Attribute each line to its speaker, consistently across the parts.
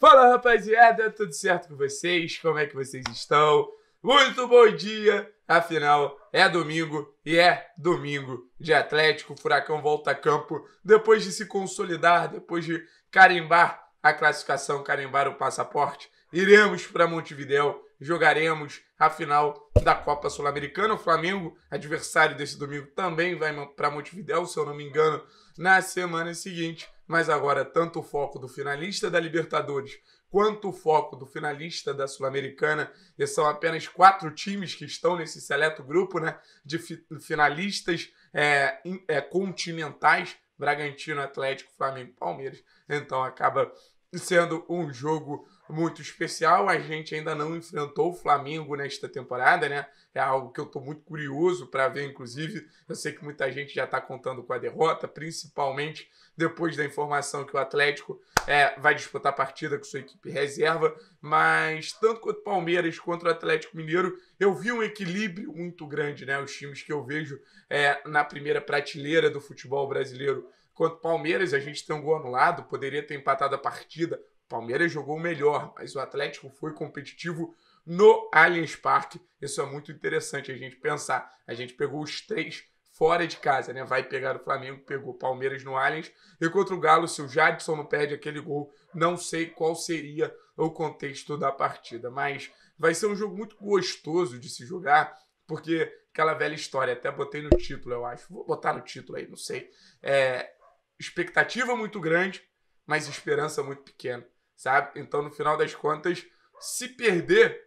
Speaker 1: Fala rapaziada, tudo certo com vocês? Como é que vocês estão? Muito bom dia! Afinal, é domingo e é domingo de Atlético. O Furacão volta a campo depois de se consolidar, depois de carimbar a classificação, carimbar o passaporte. Iremos para Montevidéu, jogaremos a final da Copa Sul-Americana. O Flamengo, adversário desse domingo, também vai para Montevidéu, se eu não me engano, na semana seguinte mas agora tanto o foco do finalista da Libertadores quanto o foco do finalista da Sul-Americana, e são apenas quatro times que estão nesse seleto grupo né, de finalistas é, é, continentais, Bragantino, Atlético, Flamengo, Palmeiras, então acaba sendo um jogo muito especial. A gente ainda não enfrentou o Flamengo nesta temporada, né? É algo que eu estou muito curioso para ver, inclusive. Eu sei que muita gente já está contando com a derrota, principalmente depois da informação que o Atlético é, vai disputar a partida com sua equipe reserva. Mas tanto quanto o Palmeiras quanto o Atlético Mineiro, eu vi um equilíbrio muito grande, né? Os times que eu vejo é, na primeira prateleira do futebol brasileiro. Quanto Palmeiras, a gente tem um gol anulado, poderia ter empatado a partida, Palmeiras jogou melhor, mas o Atlético foi competitivo no Allianz Parque. Isso é muito interessante a gente pensar. A gente pegou os três fora de casa, né? Vai pegar o Flamengo, pegou o Palmeiras no Allianz. E contra o Galo, se o Jadson não perde aquele gol, não sei qual seria o contexto da partida. Mas vai ser um jogo muito gostoso de se jogar, porque aquela velha história, até botei no título, eu acho. Vou botar no título aí, não sei. É, expectativa muito grande, mas esperança muito pequena sabe? Então, no final das contas, se perder,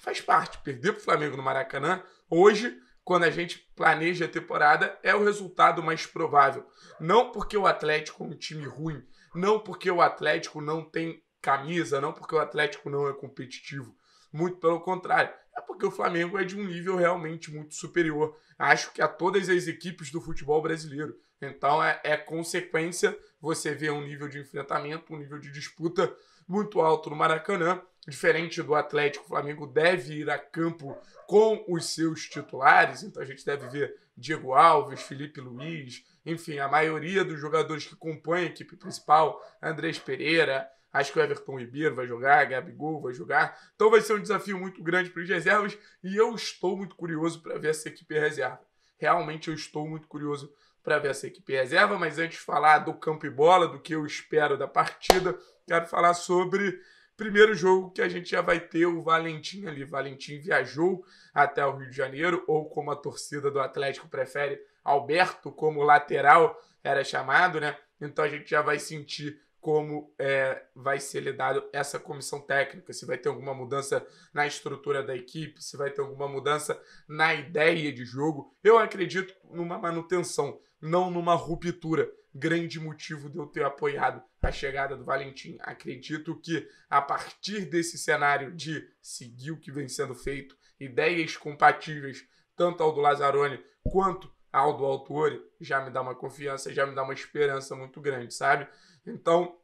Speaker 1: faz parte. Perder para o Flamengo no Maracanã, hoje, quando a gente planeja a temporada, é o resultado mais provável. Não porque o Atlético é um time ruim, não porque o Atlético não tem camisa, não porque o Atlético não é competitivo. Muito pelo contrário, é porque o Flamengo é de um nível realmente muito superior, acho que a todas as equipes do futebol brasileiro. Então é, é consequência você ver um nível de enfrentamento, um nível de disputa muito alto no Maracanã. Diferente do Atlético, o Flamengo deve ir a campo com os seus titulares, então a gente deve ver Diego Alves, Felipe Luiz, enfim, a maioria dos jogadores que compõem a equipe principal, Andrés Pereira, acho que o Everton Ribeiro vai jogar, Gabigol vai jogar. Então vai ser um desafio muito grande para os reservas e eu estou muito curioso para ver essa equipe reserva. Realmente eu estou muito curioso para ver essa equipe reserva, mas antes de falar do campo e bola, do que eu espero da partida, quero falar sobre primeiro jogo que a gente já vai ter o Valentim ali. Valentim viajou até o Rio de Janeiro, ou como a torcida do Atlético prefere, Alberto, como lateral era chamado, né? Então a gente já vai sentir como é, vai ser lidado essa comissão técnica, se vai ter alguma mudança na estrutura da equipe, se vai ter alguma mudança na ideia de jogo. Eu acredito numa manutenção, não numa ruptura. Grande motivo de eu ter apoiado a chegada do Valentim. Acredito que a partir desse cenário de seguir o que vem sendo feito, ideias compatíveis tanto ao do Lazzaroni quanto ao do Autori já me dá uma confiança, já me dá uma esperança muito grande, sabe? Então,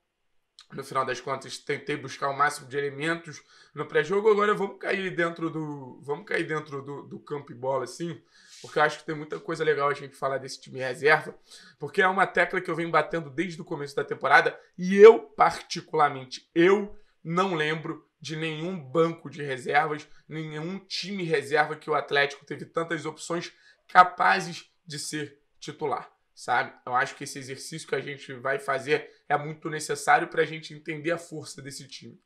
Speaker 1: no final das contas, tentei buscar o máximo de elementos no pré-jogo. Agora vamos cair dentro do. Vamos cair dentro do, do campo e bola, assim. Porque eu acho que tem muita coisa legal a gente falar desse time reserva. Porque é uma tecla que eu venho batendo desde o começo da temporada. E eu, particularmente, eu não lembro de nenhum banco de reservas, nenhum time reserva que o Atlético teve tantas opções capazes de ser titular, sabe? Eu acho que esse exercício que a gente vai fazer é muito necessário para a gente entender a força desse time.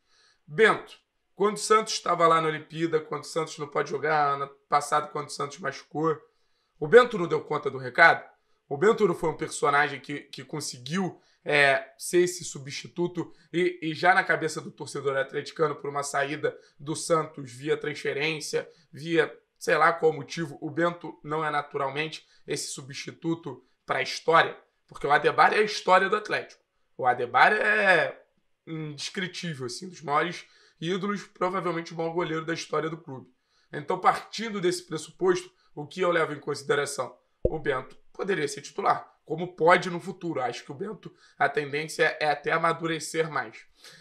Speaker 1: Bento, quando o Santos estava lá na Olimpíada, quando o Santos não pode jogar, ano passado, quando o Santos machucou, o Bento não deu conta do recado? O Bento não foi um personagem que, que conseguiu é, ser esse substituto e, e, já na cabeça do torcedor atleticano por uma saída do Santos via transferência, via sei lá qual motivo, o Bento não é naturalmente esse substituto para a história, porque o Adebar é a história do Atlético. O Adebar é indescritível, assim, dos maiores ídolos, provavelmente o maior goleiro da história do clube. Então, partindo desse pressuposto, o que eu levo em consideração? O Bento poderia ser titular, como pode no futuro. Acho que o Bento, a tendência é até amadurecer mais.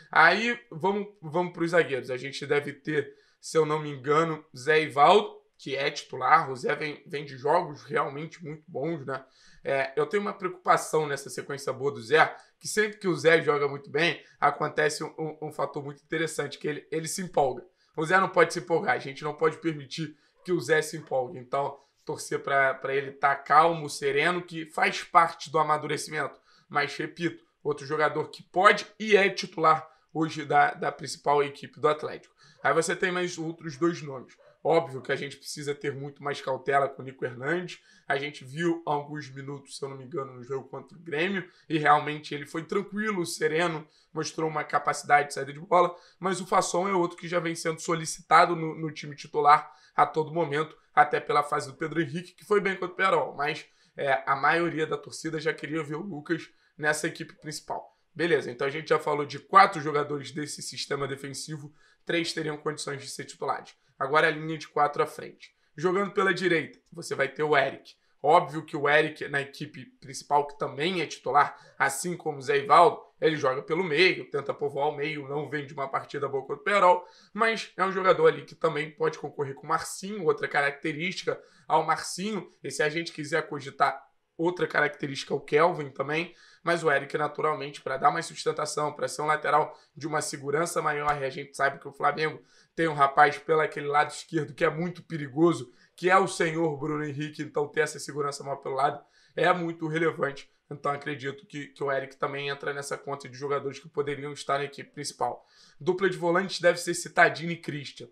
Speaker 1: Aí, vamos, vamos para os zagueiros. A gente deve ter, se eu não me engano, Zé Ivaldo, que é titular. o vem, vem de jogos realmente muito bons, né? É, eu tenho uma preocupação nessa sequência boa do Zé, que sempre que o Zé joga muito bem, acontece um, um, um fator muito interessante, que ele, ele se empolga. O Zé não pode se empolgar, a gente não pode permitir que o Zé se empolgue. Então, torcer para ele estar tá calmo, sereno, que faz parte do amadurecimento. Mas, repito, outro jogador que pode e é titular hoje da, da principal equipe do Atlético. Aí você tem mais outros dois nomes. Óbvio que a gente precisa ter muito mais cautela com o Nico Hernandes. A gente viu alguns minutos, se eu não me engano, no jogo contra o Grêmio, e realmente ele foi tranquilo, sereno, mostrou uma capacidade de saída de bola. Mas o Fasson é outro que já vem sendo solicitado no, no time titular a todo momento, até pela fase do Pedro Henrique, que foi bem contra o Perol. Mas é, a maioria da torcida já queria ver o Lucas nessa equipe principal. Beleza, então a gente já falou de quatro jogadores desse sistema defensivo, três teriam condições de ser titulares. Agora é a linha de quatro à frente. Jogando pela direita, você vai ter o Eric. Óbvio que o Eric, na equipe principal, que também é titular, assim como o Zé Ivaldo, ele joga pelo meio, tenta povoar o meio, não vem de uma partida boa contra o Perol, mas é um jogador ali que também pode concorrer com o Marcinho, outra característica ao Marcinho, e se a gente quiser cogitar outra característica o Kelvin também, mas o Eric naturalmente para dar mais sustentação, para ser um lateral de uma segurança maior, e a gente sabe que o Flamengo tem um rapaz pelo aquele lado esquerdo que é muito perigoso, que é o senhor Bruno Henrique, então ter essa segurança maior pelo lado é muito relevante. Então acredito que, que o Eric também entra nessa conta de jogadores que poderiam estar na equipe principal. Dupla de volantes deve ser Citadini e Christian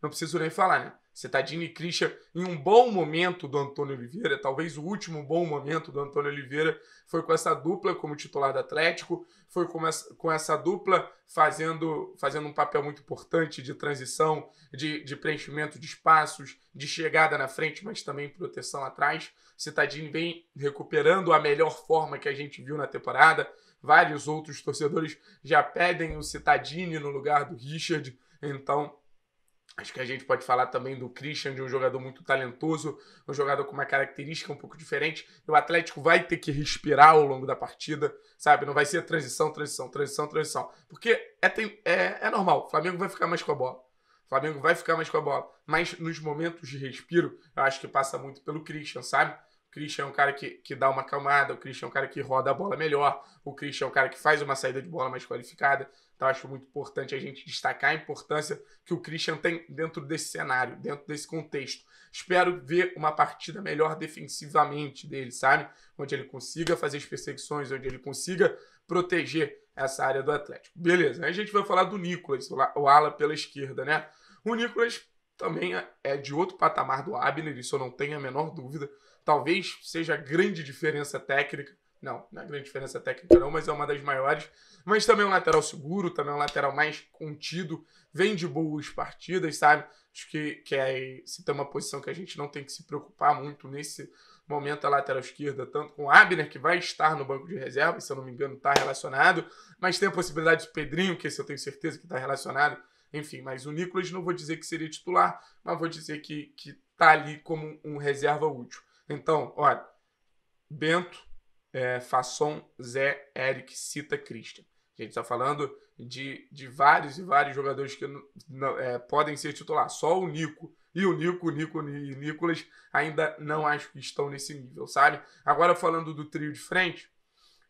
Speaker 1: não preciso nem falar, né? Cetadini e Christian, em um bom momento do Antônio Oliveira, talvez o último bom momento do Antônio Oliveira, foi com essa dupla como titular do Atlético, foi com essa, com essa dupla fazendo, fazendo um papel muito importante de transição, de, de preenchimento de espaços, de chegada na frente, mas também proteção atrás. Cetadini vem recuperando a melhor forma que a gente viu na temporada. Vários outros torcedores já pedem o Citadini no lugar do Richard, então Acho que a gente pode falar também do Christian, de um jogador muito talentoso, um jogador com uma característica um pouco diferente. o Atlético vai ter que respirar ao longo da partida, sabe? Não vai ser transição, transição, transição, transição. Porque é, tem, é, é normal, o Flamengo vai ficar mais com a bola. O Flamengo vai ficar mais com a bola. Mas nos momentos de respiro, eu acho que passa muito pelo Christian, sabe? Christian é um cara que, que dá uma camada, o Christian é um cara que roda a bola melhor, o Christian é um cara que faz uma saída de bola mais qualificada. Então acho muito importante a gente destacar a importância que o Christian tem dentro desse cenário, dentro desse contexto. Espero ver uma partida melhor defensivamente dele, sabe? Onde ele consiga fazer as perseguições, onde ele consiga proteger essa área do Atlético. Beleza, aí a gente vai falar do Nicolas, o ala pela esquerda, né? O Nicolas também é, é de outro patamar do Abner, isso eu não tenho a menor dúvida. Talvez seja a grande diferença técnica. Não, não é grande diferença técnica, não, mas é uma das maiores. Mas também é um lateral seguro, também é um lateral mais contido, vem de boas partidas, sabe? Acho que, que é, se tem uma posição que a gente não tem que se preocupar muito nesse momento, a é lateral esquerda, tanto com o Abner, que vai estar no banco de reserva, se eu não me engano, está relacionado, mas tem a possibilidade do Pedrinho, que esse eu tenho certeza que está relacionado, enfim, mas o Nicolas não vou dizer que seria titular, mas vou dizer que, que tá ali como um reserva útil. Então, olha, Bento, é, Fasson, Zé, Eric, Cita, Christian. A gente está falando de, de vários e vários jogadores que não, não, é, podem ser titular. Só o Nico. E o Nico, o Nico e o Nicolas ainda não acho que estão nesse nível, sabe? Agora falando do trio de frente,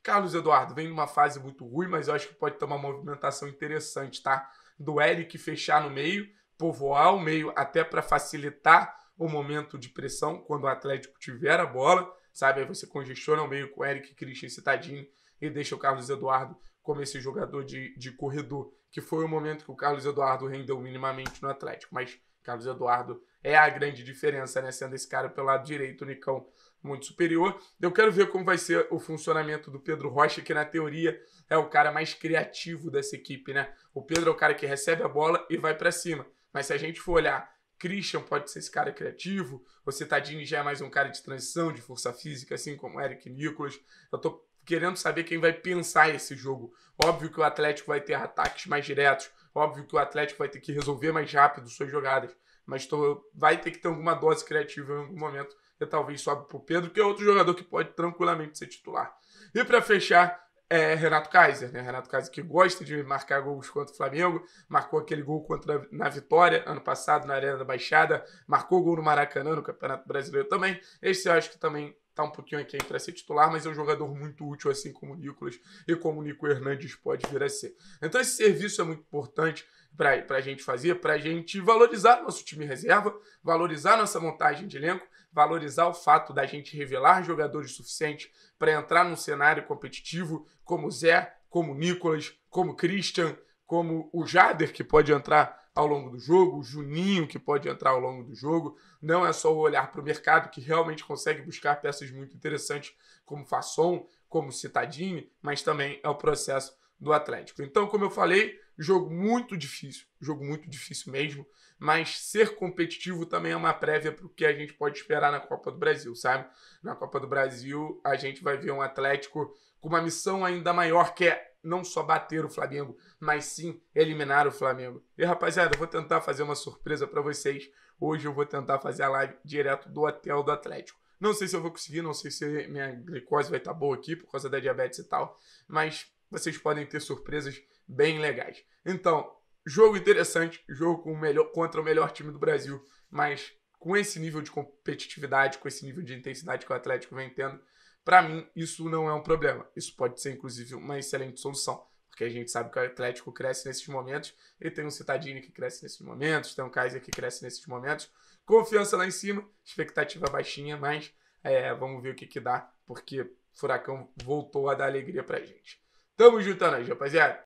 Speaker 1: Carlos Eduardo vem numa fase muito ruim, mas eu acho que pode ter uma movimentação interessante, tá? do Eric fechar no meio, povoar o meio até para facilitar o momento de pressão quando o Atlético tiver a bola, sabe? Aí você congestiona o meio com o Eric, Christian citadinho e deixa o Carlos Eduardo como esse jogador de, de corredor, que foi o momento que o Carlos Eduardo rendeu minimamente no Atlético. Mas Carlos Eduardo é a grande diferença, né? Sendo esse cara pelo lado direito, o Nicão muito superior. Eu quero ver como vai ser o funcionamento do Pedro Rocha, que na teoria é o cara mais criativo dessa equipe, né? O Pedro é o cara que recebe a bola e vai para cima. Mas se a gente for olhar, Christian pode ser esse cara criativo, o Citadini já é mais um cara de transição, de força física, assim como Eric Nicholas. Eu tô querendo saber quem vai pensar esse jogo. Óbvio que o Atlético vai ter ataques mais diretos, óbvio que o Atlético vai ter que resolver mais rápido suas jogadas, mas tô, vai ter que ter alguma dose criativa em algum momento e talvez sobe para o Pedro, que é outro jogador que pode tranquilamente ser titular. E para fechar, é Renato Kaiser, né? Renato Kaiser que gosta de marcar gols contra o Flamengo, marcou aquele gol contra na vitória ano passado na Arena da Baixada, marcou gol no Maracanã, no Campeonato Brasileiro também. Esse eu acho que também tá um pouquinho aqui para ser titular, mas é um jogador muito útil, assim como o Nicolas e como o Nico Hernandes pode vir a ser. Então esse serviço é muito importante para a gente fazer, para a gente valorizar nosso time reserva, valorizar nossa montagem de elenco valorizar o fato da gente revelar jogadores suficientes para entrar num cenário competitivo, como Zé, como Nicolas, como Christian, como o Jader, que pode entrar ao longo do jogo, o Juninho, que pode entrar ao longo do jogo. Não é só olhar para o mercado, que realmente consegue buscar peças muito interessantes, como Fasson, como Citadini, mas também é o processo do Atlético. Então, como eu falei, Jogo muito difícil, jogo muito difícil mesmo, mas ser competitivo também é uma prévia para o que a gente pode esperar na Copa do Brasil, sabe? Na Copa do Brasil, a gente vai ver um Atlético com uma missão ainda maior, que é não só bater o Flamengo, mas sim eliminar o Flamengo. E rapaziada, eu vou tentar fazer uma surpresa para vocês. Hoje eu vou tentar fazer a live direto do hotel do Atlético. Não sei se eu vou conseguir, não sei se minha glicose vai estar tá boa aqui por causa da diabetes e tal, mas vocês podem ter surpresas bem legais. Então, jogo interessante, jogo com o melhor, contra o melhor time do Brasil, mas com esse nível de competitividade, com esse nível de intensidade que o Atlético vem tendo, para mim isso não é um problema. Isso pode ser inclusive uma excelente solução, porque a gente sabe que o Atlético cresce nesses momentos, e tem um Citadini que cresce nesses momentos, tem um Kaiser que cresce nesses momentos. Confiança lá em cima, expectativa baixinha, mas é, vamos ver o que que dá, porque Furacão voltou a dar alegria pra gente. Tamo juntando aí, rapaziada.